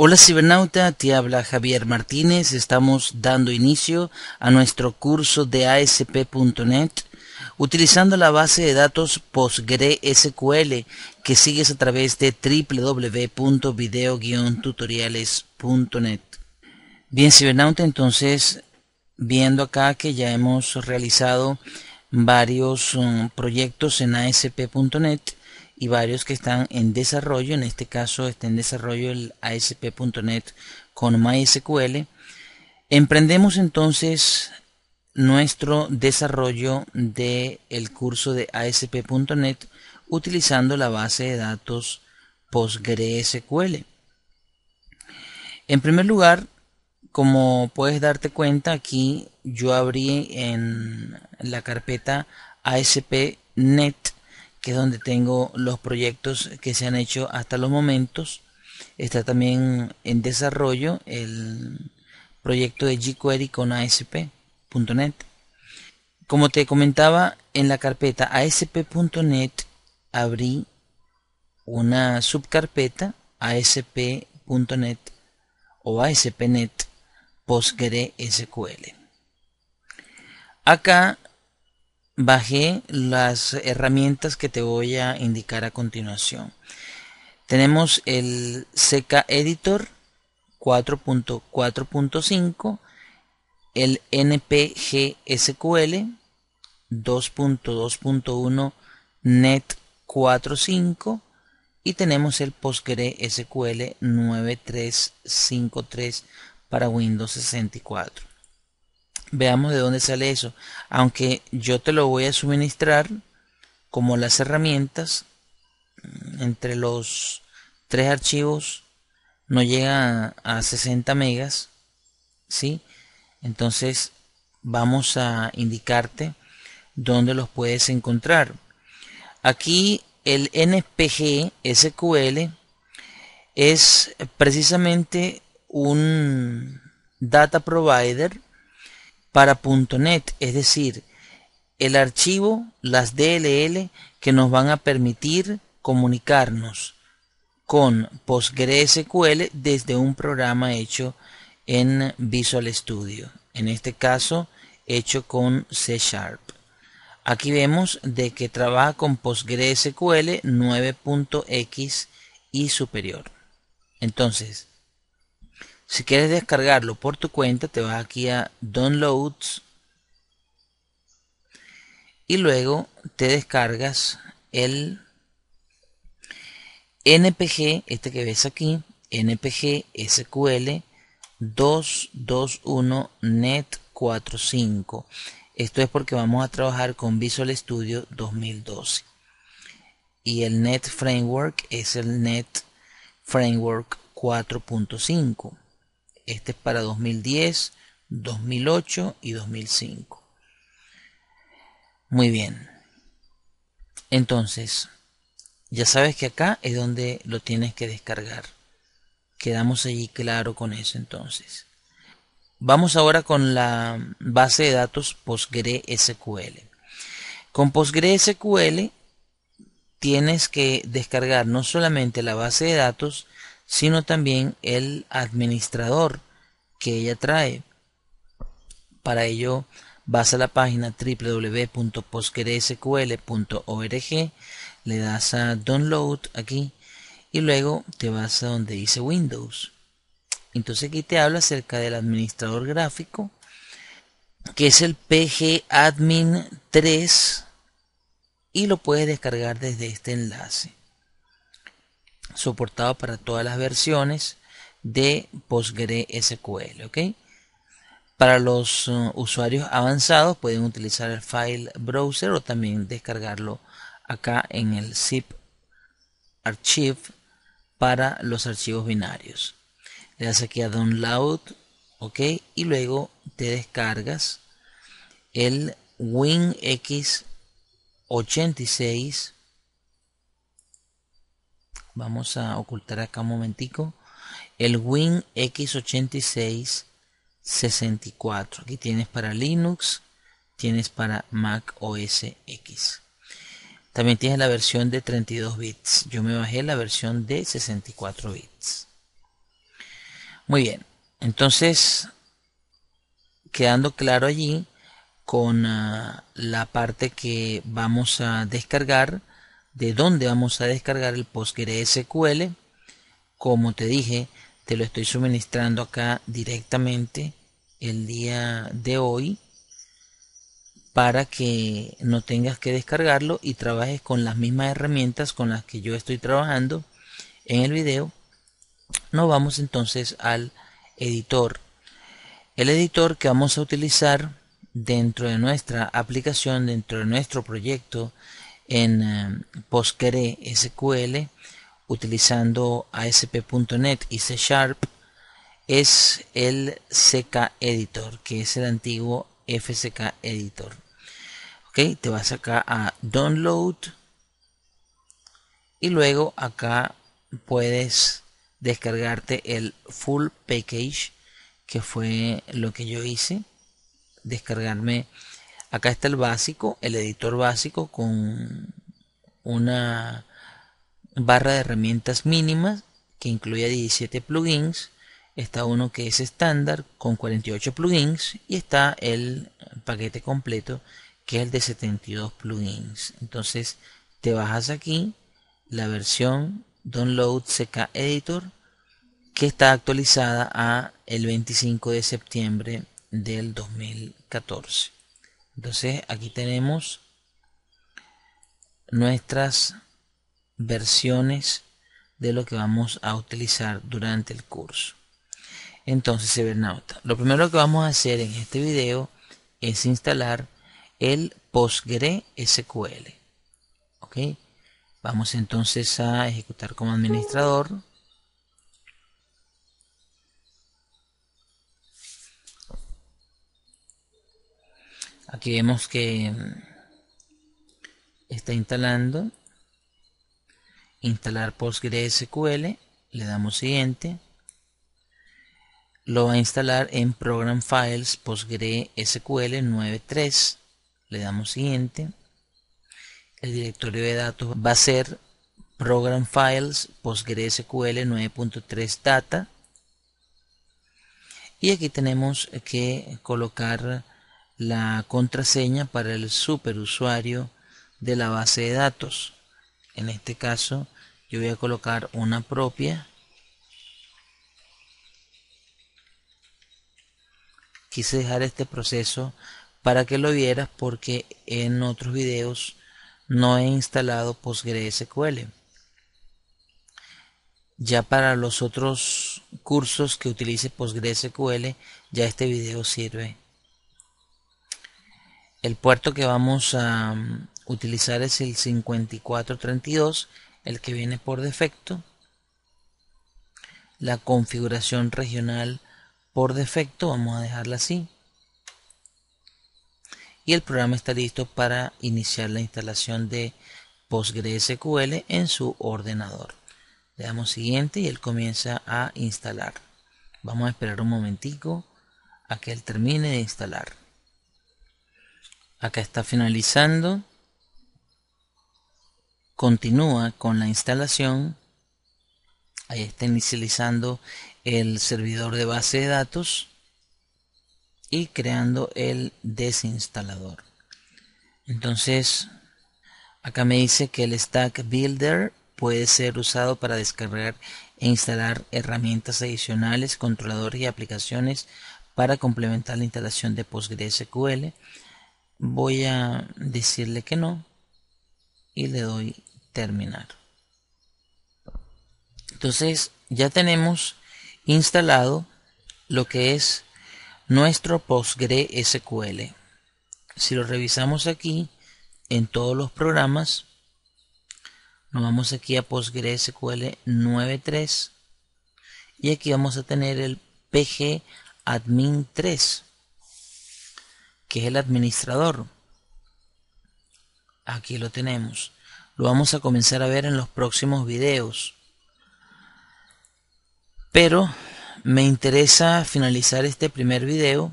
Hola cibernauta, te habla Javier Martínez, estamos dando inicio a nuestro curso de ASP.NET utilizando la base de datos PostgreSQL que sigues a través de www.video-tutoriales.net. Bien cibernauta, entonces viendo acá que ya hemos realizado varios um, proyectos en ASP.NET y varios que están en desarrollo. En este caso está en desarrollo el ASP.NET con MySQL. Emprendemos entonces nuestro desarrollo del el curso de ASP.NET utilizando la base de datos PostgreSQL. En primer lugar, como puedes darte cuenta, aquí yo abrí en la carpeta ASP.NET, que es donde tengo los proyectos que se han hecho hasta los momentos. Está también en desarrollo el proyecto de jQuery con ASP.NET. Como te comentaba, en la carpeta ASP.NET abrí una subcarpeta ASP.NET o ASP.NET PostgreSQL. Acá bajé las herramientas que te voy a indicar a continuación. Tenemos el CK Editor 4.4.5, el NPG SQL 2.2.1 NET 4.5 y tenemos el PostgreSQL 9353 para Windows 64. Veamos de dónde sale eso. Aunque yo te lo voy a suministrar como las herramientas mm, entre los tres archivos no llega a 60 megas. ¿sí? Entonces vamos a indicarte dónde los puedes encontrar. Aquí el NPG SQL es precisamente un data provider para .NET, es decir, el archivo, las DLL que nos van a permitir comunicarnos con PostgreSQL desde un programa hecho en Visual Studio, en este caso hecho con C Sharp. Aquí vemos de que trabaja con PostgreSQL 9.x y superior. Entonces, si quieres descargarlo por tu cuenta, te vas aquí a Downloads y luego te descargas el NPG, este que ves aquí, NPG SQL 221 Net 45. Esto es porque vamos a trabajar con Visual Studio 2012. Y el Net Framework es el Net Framework 4.5. Este es para 2010, 2008 y 2005. Muy bien. Entonces, ya sabes que acá es donde lo tienes que descargar. Quedamos allí claro con eso entonces. Vamos ahora con la base de datos PostgreSQL. Con PostgreSQL tienes que descargar no solamente la base de datos, sino también el administrador que ella trae. Para ello, vas a la página www.postgresql.org, le das a Download aquí y luego te vas a donde dice Windows. Entonces aquí te habla acerca del administrador gráfico, que es el pgadmin 3 y lo puedes descargar desde este enlace soportado para todas las versiones de PostgreSQL. ¿ok? Para los eh, usuarios avanzados pueden utilizar el file browser o también descargarlo acá en el zip archive para los archivos binarios. Le das aquí a download, ok, y luego te descargas el WinX86 vamos a ocultar acá un momentico el win x 86 64 aquí tienes para Linux tienes para Mac OS X también tienes la versión de 32 bits yo me bajé la versión de 64 bits muy bien entonces quedando claro allí con ah, la parte que vamos a descargar de dónde vamos a descargar el PostgreSQL. Como te dije, te lo estoy suministrando acá directamente el día de hoy para que no tengas que descargarlo y trabajes con las mismas herramientas con las que yo estoy trabajando en el video. Nos vamos entonces al editor. El editor que vamos a utilizar dentro de nuestra aplicación, dentro de nuestro proyecto, en em, PostgreSQL utilizando ASP.NET y C Sharp es el CK Editor, que es el antiguo FCK Editor. Ok, te vas acá a Download y luego acá puedes descargarte el full package que fue lo que yo hice descargarme Acá está el básico, el editor básico con una barra de herramientas mínimas que incluye 17 plugins. Está uno que es estándar con 48 plugins y está el paquete completo que es el de 72 plugins. Entonces te bajas aquí la versión Download CK Editor que está actualizada a el 25 de septiembre del 2014. Entonces aquí tenemos nuestras versiones de lo que vamos a utilizar durante el curso. Entonces, Cibernauta, lo primero que vamos a hacer en este video es instalar el PostgreSQL. ¿Ok? Vamos entonces a ejecutar como administrador. Aquí vemos que mm, está instalando. Instalar PostgreSQL. Le damos siguiente. Lo va a instalar en Program Files PostgreSQL 9.3. Le damos siguiente. El directorio de datos va a ser Program Files PostgreSQL 9.3 Data. Y aquí tenemos que colocar la contraseña para el superusuario de la base de datos. En este caso yo voy a colocar una propia. Quise dejar este proceso para que lo vieras porque en otros videos no he instalado PostgreSQL. Ya para los otros cursos que utilice PostgreSQL ya este video sirve el puerto que vamos a mm, utilizar es el 5432, el que viene por defecto. La configuración regional por defecto, vamos a dejarla así. Y el programa está listo para iniciar la instalación de PostgreSQL en su ordenador. Le damos siguiente y él comienza a instalar. Vamos a esperar un momentico a que él termine de instalar. Acá está finalizando. Continúa con la instalación. Ahí está inicializando el servidor de base de datos y creando el desinstalador. Entonces, acá me dice que el Stack Builder puede ser usado para descargar e instalar herramientas adicionales, controladores y aplicaciones para complementar la instalación de PostgreSQL voy a decirle que no y le doy terminar. Entonces ya tenemos instalado lo que es nuestro PostgreSQL. Si lo revisamos aquí en todos los programas, nos vamos aquí a PostgreSQL 9.3 y aquí vamos a tener el PG Admin 3 que es el administrador. Aquí lo tenemos. Lo vamos a comenzar a ver en los próximos videos. Pero me interesa finalizar este primer video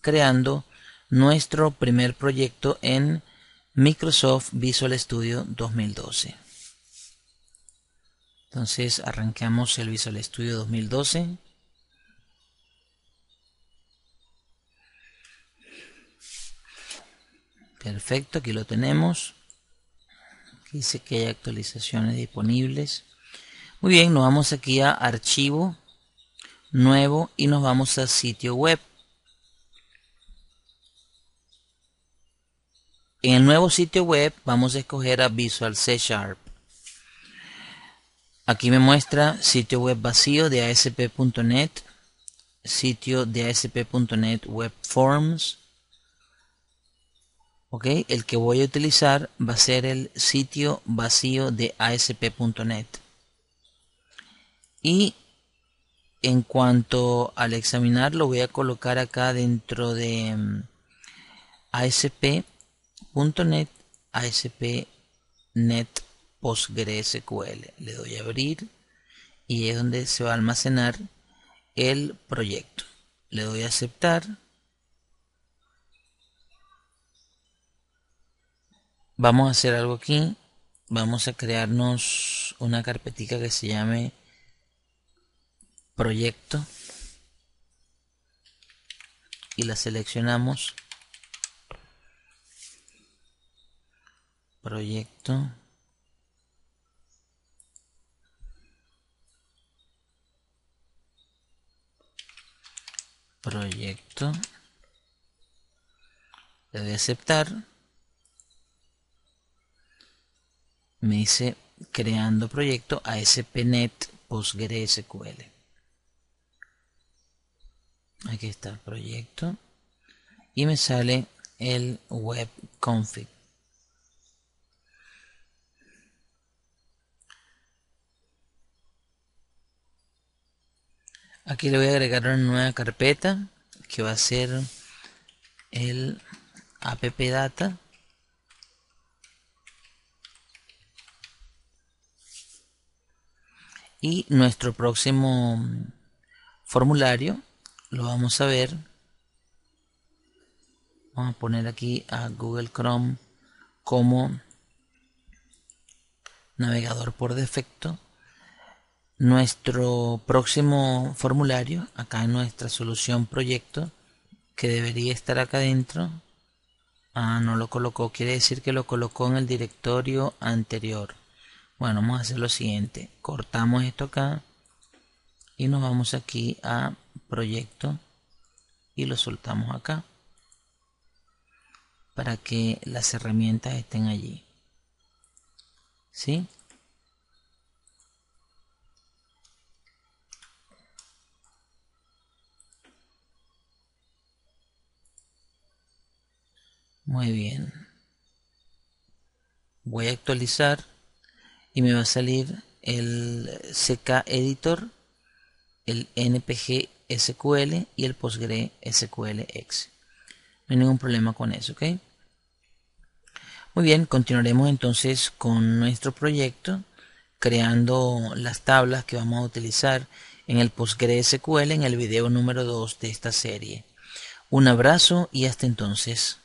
creando nuestro primer proyecto en Microsoft Visual Studio 2012. Entonces arrancamos el Visual Studio 2012. Perfecto, aquí lo tenemos. dice que hay actualizaciones disponibles. Muy bien, nos vamos aquí a archivo nuevo y nos vamos a sitio web. En el nuevo sitio web vamos a escoger a Visual C Sharp. Aquí me muestra sitio web vacío de ASP.NET, sitio de ASP.NET Web Forms, el que voy a utilizar va a ser el sitio vacío de asp.net. Y en cuanto al examinar lo voy a colocar acá dentro de mm, asp.net, asp.net PostgreSQL. Le doy a abrir y es donde se va a almacenar el proyecto. Le doy a aceptar vamos a hacer algo aquí vamos a crearnos una carpetica que se llame proyecto y la seleccionamos proyecto proyecto le aceptar me dice creando proyecto ASP.NET PostgreSQL. Aquí está el proyecto. Y me sale el web config. Aquí le voy a agregar una nueva carpeta que va a ser el app data Y nuestro próximo formulario lo vamos a ver. Vamos a poner aquí a Google Chrome como navegador por defecto. Nuestro próximo formulario, acá en nuestra solución proyecto, que debería estar acá adentro. Ah, no lo colocó, quiere decir que lo colocó en el directorio anterior. Bueno, vamos a hacer lo siguiente. Cortamos esto acá y nos vamos aquí a proyecto y lo soltamos acá para que las herramientas estén allí. ¿Sí? Muy bien. Voy a actualizar y me va a salir el CK Editor, el NPG SQL y el PostgreSQL X. No hay ningún problema con eso, ¿ok? Muy bien, continuaremos entonces con nuestro proyecto creando las tablas que vamos a utilizar en el PostgreSQL en el video número 2 de esta serie. Un abrazo y hasta entonces.